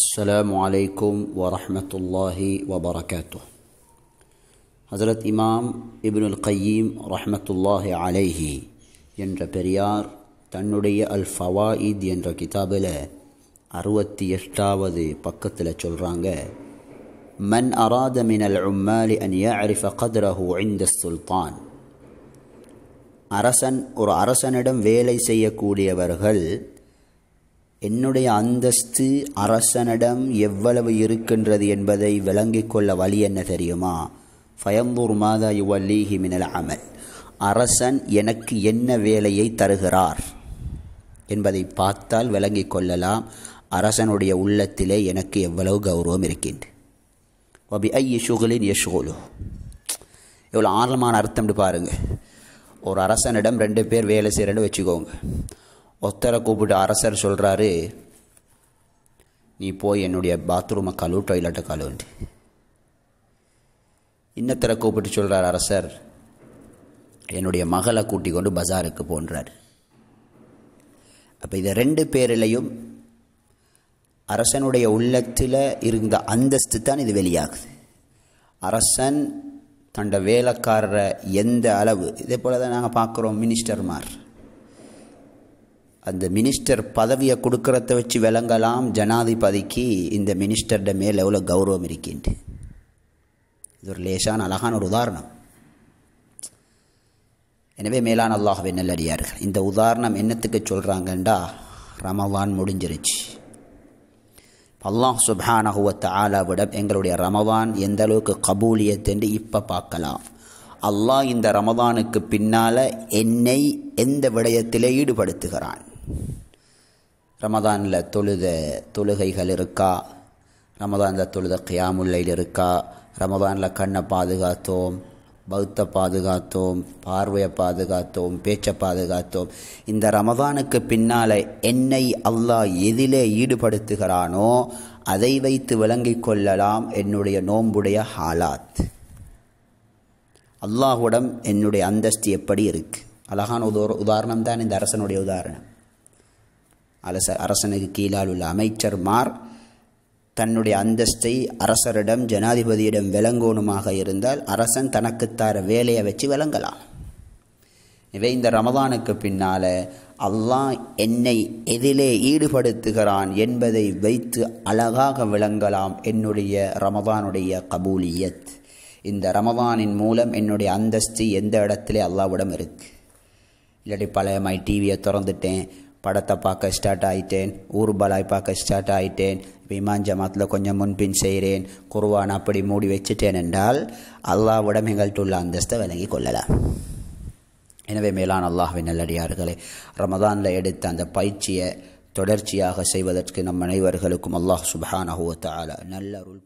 السلام عليكم ورحمة الله وبركاته حضرت இமாம் இப்னுல் கையீம் ரஹமத்துல்லாஹி அலைஹி என்ற பெரியார் தன்னுடைய அல் ஃபவாயித் என்ற கிதாபில் அறுபத்தி எட்டாவது பக்கத்தில் சொல்கிறாங்க மன் அராத மின் அல் உம்மாலி அன் யாரிஃப கத்ரஹு ஐந்த சுல்தான் அரசன் ஒரு அரசனிடம் வேலை செய்யக்கூடியவர்கள் என்னுடைய அந்தஸ்து அரசனிடம் எவ்வளவு இருக்கின்றது என்பதை விளங்கிக் கொள்ள வழி என்ன தெரியுமா ஃபயம்பூர் மாதா யுவல்லீஹி மினல் அமல் அரசன் எனக்கு என்ன வேலையை தருகிறார் என்பதை பார்த்தால் விளங்கிக் கொள்ளலாம் அரசனுடைய உள்ளத்திலே எனக்கு எவ்வளவு கௌரவம் இருக்கின்ற ஒபி ஐ யஷுகளின் யசுகோலு எவ்வளோ ஆழமான அர்த்தம்னு பாருங்கள் ஒரு அரசனிடம் ரெண்டு பேர் வேலை செய்கிறேன்னு வச்சுக்கோங்க ஒத்தரை கூப்பிட்டு அரசர் சொல்கிறாரு நீ போய் என்னுடைய பாத்ரூமை கழு டொய்லெட்டை கழுவுண்டு இன்னத்தரை கூப்பிட்டு சொல்கிறார் அரசர் என்னுடைய மகளை கூட்டிக் கொண்டு பஜாருக்கு போன்றார் அப்போ இதை ரெண்டு பேரிலையும் அரசனுடைய உள்ளத்தில் இருந்த அந்தஸ்து தான் இது வெளியாகுது அரசன் தண்ட வேலைக்காரரை எந்த அளவு இதே போல் தான் நாங்கள் பார்க்குறோம் மினிஸ்டர்மார் அந்த மினிஸ்டர் பதவியை கொடுக்கறத வச்சு விளங்கலாம் ஜனாதிபதிக்கு இந்த மினிஸ்டர்ட மேலே எவ்வளோ கௌரவம் இருக்கின்ட்டு இது ஒரு லேசான அழகான ஒரு உதாரணம் எனவே மேலான அல்லாஹுவே நல்லடியார்கள் இந்த உதாரணம் என்னத்துக்கு சொல்கிறாங்கண்டா ரமவான் முடிஞ்சிருச்சு அல்லாஹ் சுபானகுவத்த ஆலாவிடம் எங்களுடைய ரமவான் எந்த அளவுக்கு கபூலியத்தென்று இப்போ பார்க்கலாம் அல்லாஹ் இந்த ரமதானுக்கு பின்னால் என்னை எந்த விடயத்திலே ஈடுபடுத்துகிறான் ரமதானில் தொழுத தொழுகைகள் இருக்கா ரமதானில் தொழுத கியாமுல்லையில் இருக்கா ரமதானில் கண்ணை பாதுகாத்தோம் பௌத்த பாதுகாத்தோம் பார்வையை பாதுகாத்தோம் பேச்சை பாதுகாத்தோம் இந்த ரமதானுக்கு பின்னால் என்னை அல்லாஹ் எதிலே ஈடுபடுத்துகிறானோ அதை வைத்து விளங்கி கொள்ளலாம் என்னுடைய நோம்புடைய ஹாலாத் அல்லாஹுடம் என்னுடைய அந்தஸ்து எப்படி இருக்குது அழகான உதோ உதாரணம் தான் இந்த அரசனுடைய உதாரணம் அரச அரசனுக்கு கீழால் உள்ள அமைச்சர்மார் தன்னுடைய அந்தஸ்தை அரசரிடம் ஜனாதிபதியிடம் விளங்கணுமாக இருந்தால் அரசன் தனக்குத்தார வேலையை வச்சு விளங்கலாம் இவை இந்த ரமதானுக்கு பின்னால் அல்லாஹ் என்னை எதிலே ஈடுபடுத்துகிறான் என்பதை வைத்து அழகாக விளங்கலாம் என்னுடைய ரமதானுடைய கபூலியத் இந்த ரமதானின் மூலம் என்னுடைய அந்தஸ்து எந்த இடத்துல அல்லாவிடம் இருக்குது இல்லாட்டி பழைய மாதிரி டிவியை திறந்துட்டேன் படத்தை பார்க்க ஸ்டார்ட் ஆகிட்டேன் ஊர்பலாய் பார்க்க ஸ்டார்ட் ஆகிட்டேன் விமான் ஜமாத்தில் கொஞ்சம் முன்பின் செய்கிறேன் குருவான் அப்படி மூடி வச்சுட்டேன் என்றால் அல்லாஹ் அல்லாவிடம் உள்ள அந்தஸ்தை விளங்கி கொள்ளலாம் எனவே மேலான அல்லாஹின் நல்லடியார்களே ரமதானில் எடுத்த அந்த பயிற்சியை தொடர்ச்சியாக செய்வதற்கு நம் அனைவர்களுக்கும் அல்லாஹ் சுபஹானஹுவத்தால நல்ல அருள்